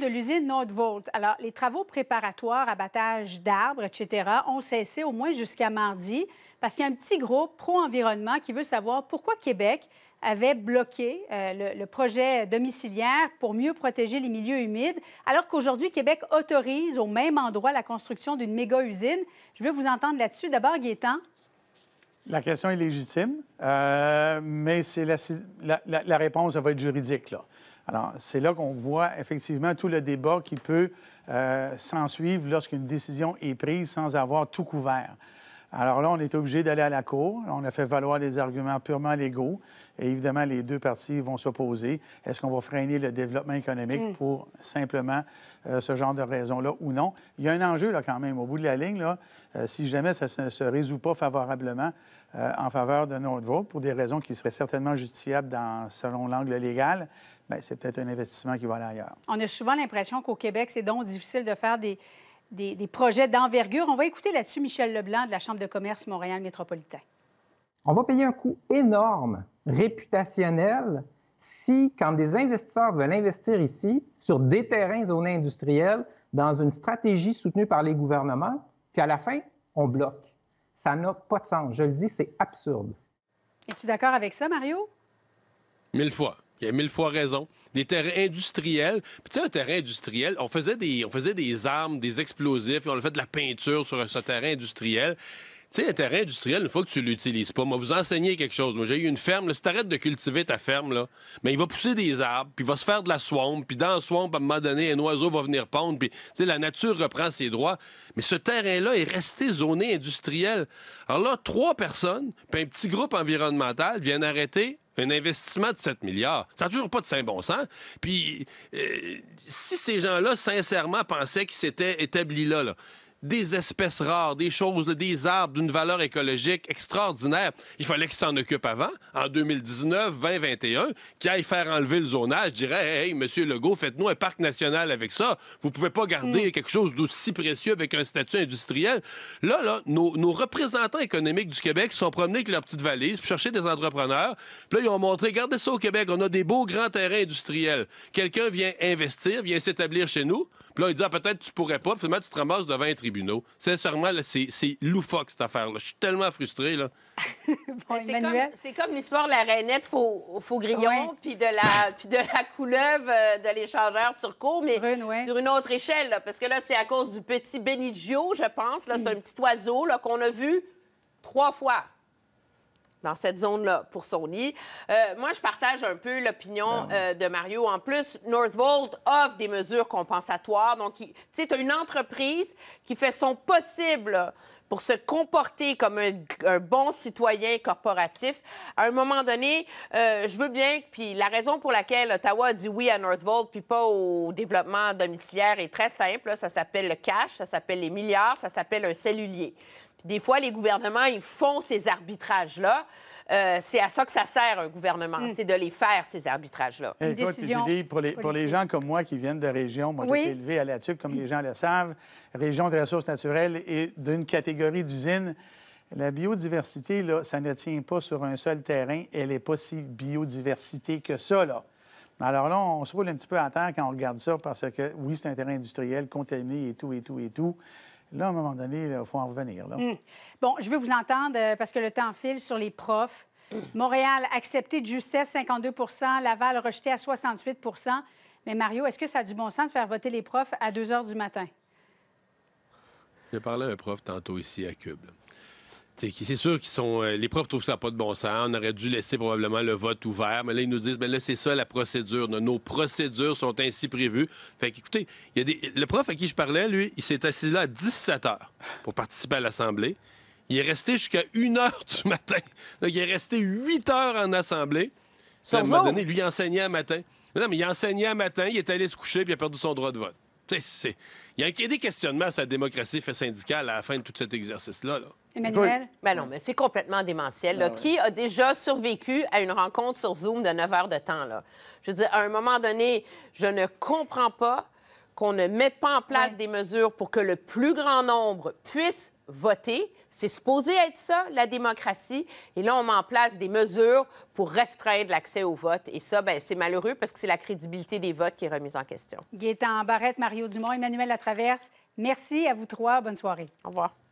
de l'usine Nordvolt. Alors, les travaux préparatoires, abattage d'arbres, etc., ont cessé au moins jusqu'à mardi parce qu'il y a un petit groupe pro-environnement qui veut savoir pourquoi Québec avait bloqué euh, le, projet domiciliaire pour mieux protéger les milieux humides, alors qu'aujourd'hui, Québec autorise au même endroit la construction d'une méga-usine. Je veux vous entendre là-dessus. D'abord, Gaétan. La question est légitime, euh, mais c'est la, réponse va être juridique. Là. Alors, c'est là qu'on voit effectivement tout le débat qui peut euh, s'ensuivre lorsqu'une décision est prise sans avoir tout couvert. Alors là, on est obligé d'aller à la cour. On a fait valoir des arguments purement légaux. Et évidemment, les deux parties vont s'opposer. Est-ce qu'on va freiner le développement économique mm. pour simplement euh, ce genre de raisons-là ou non? Il y a un enjeu, là, quand même. Au bout de la ligne, là, euh, si jamais ça ne se, résout pas favorablement euh, en faveur de notre vote, pour des raisons qui seraient certainement justifiables selon l'angle légal, ben, c'est peut-être un investissement qui va aller ailleurs. On a souvent l'impression qu'au Québec, c'est donc difficile de faire des, des, projets d'envergure. On va écouter là-dessus Michel Leblanc de la Chambre de commerce Montréal métropolitain. On va payer un coût énorme, réputationnel, si, quand des investisseurs veulent investir ici, sur des terrains zonés industriels, dans une stratégie soutenue par les gouvernements, puis à la fin, on bloque. Ça n'a pas de sens. Je le dis, c'est absurde. Es-tu d'accord avec ça, Mario? Mille fois. Il y a mille fois raison des terrains industriels. Puis tu sais, un terrain industriel, on faisait, des, on faisait des armes, des explosifs, on a fait de la peinture sur ce terrain industriel. Tu sais, un terrain industriel, une fois que tu l'utilises pas, moi, vous enseigner quelque chose. Moi, j'ai eu une ferme. Là, si t'arrêtes de cultiver ta ferme, là, mais il va pousser des arbres, puis il va se faire de la swamp, puis dans la swamp, à un moment donné, un oiseau va venir pondre, puis, tu sais, la nature reprend ses droits. Mais ce terrain-là est resté zoné industriel. Alors là, trois personnes, puis un petit groupe environnemental viennent arrêter un investissement de 7 milliards, ça n'a toujours pas de saint bon sens. Puis, euh, si ces gens-là, sincèrement, pensaient qu'ils s'étaient établis là, là des espèces rares, des choses, des arbres d'une valeur écologique extraordinaire. Il fallait qu'ils s'en occupent avant, en 2019, 2021, qu'ils aillent faire enlever le zonage. Je dirais, hey, monsieur Legault, faites-nous un parc national avec ça. Vous pouvez pas garder mm. quelque chose d'aussi précieux avec un statut industriel. Là, là, nos, représentants économiques du Québec se sont promenés avec leur petite valise pour chercher des entrepreneurs. Puis là, ils ont montré, regardez ça au Québec, on a des beaux grands terrains industriels. Quelqu'un vient investir, vient s'établir chez nous. Puis là, il dit ah, peut-être tu pourrais pas. Finalement, tu te ramasses devant un tribunal. Sincèrement, c'est loufoque, cette affaire-là. Je suis tellement frustré, là. Ben, c'est comme, l'histoire de la rainette faux, faux grillon, puis de la de la couleuvre euh, de l'échangeur turco, mais sur une autre échelle, parce que là, c'est à cause du petit Benigio, je pense. Là, c'est mm. un petit oiseau là, qu'on a vu trois fois dans cette zone-là pour Sony. Euh, moi, je partage un peu l'opinion ben euh, de Mario. En plus, Northvolt offre des mesures compensatoires. Donc, tu sais, tu as une entreprise qui fait son possible pour se comporter comme un, bon citoyen corporatif. À un moment donné, euh, je veux bien, puis la raison pour laquelle Ottawa a dit oui à Northvolt, puis pas au développement domiciliaire est très simple. Ça s'appelle le cash, ça s'appelle les milliards, ça s'appelle un cellulier. Puis des fois, les gouvernements, ils font ces arbitrages-là. Euh, c'est à ça que ça sert un gouvernement, hmm. c'est de les faire, ces arbitrages-là. décision pour, les, gens comme moi qui viennent de régions, moi j'ai été élevé à la tube, comme les gens le savent, région de ressources naturelles et d'une catégorie d'usines. La biodiversité, là, ça ne tient pas sur un seul terrain. Elle n'est pas si biodiversité que ça, là. Alors là, on se roule un petit peu à terre quand on regarde ça parce que, oui, c'est un terrain industriel contaminé et tout, et tout, et tout. Là, à un moment donné, il faut en revenir. Hmm. Bon, je veux vous entendre euh, parce que le temps file sur les profs. Hmm. Montréal accepté de justesse 52 Laval rejeté à 68 Mais Mario, est-ce que ça a du bon sens de faire voter les profs à 2 heures du matin? J'ai parlé à un prof tantôt ici à Cube. C'est sûr qu'ils sont. Euh, les profs trouvent ça pas de bon sens. On aurait dû laisser probablement le vote ouvert, mais là, ils nous disent mais ben là, c'est ça la procédure. Nos procédures sont ainsi prévues. Fait qu'écoutez, y a le prof à qui je parlais, lui, il s'est assis là à 17 heures pour participer à l'Assemblée. Il est resté jusqu'à 1 heure du matin. Donc, il est resté 8 heures en Assemblée. Ça à donné, lui, il enseignait à matin. Non, mais il enseignait à matin, il est allé se coucher, puis il a perdu son droit de vote. Il y a des questionnements à sa démocratie fait syndicale à la fin de tout cet exercice-là. là. Emmanuel? Ben non, mais c'est complètement démentiel. Ben qui a déjà survécu à une rencontre sur Zoom de 9 heures de temps? Là? Je veux dire, à un moment donné, je ne comprends pas qu'on ne mette pas en place des mesures pour que le plus grand nombre puisse voter. C'est supposé être ça, la démocratie. Et là, on met en place des mesures pour restreindre l'accès au vote. Et ça, ben, c'est malheureux parce que c'est la crédibilité des votes qui est remise en question. Gaétan Barrette, Mario Dumont, Emmanuel Latraverse, merci à vous trois. Bonne soirée. Au revoir.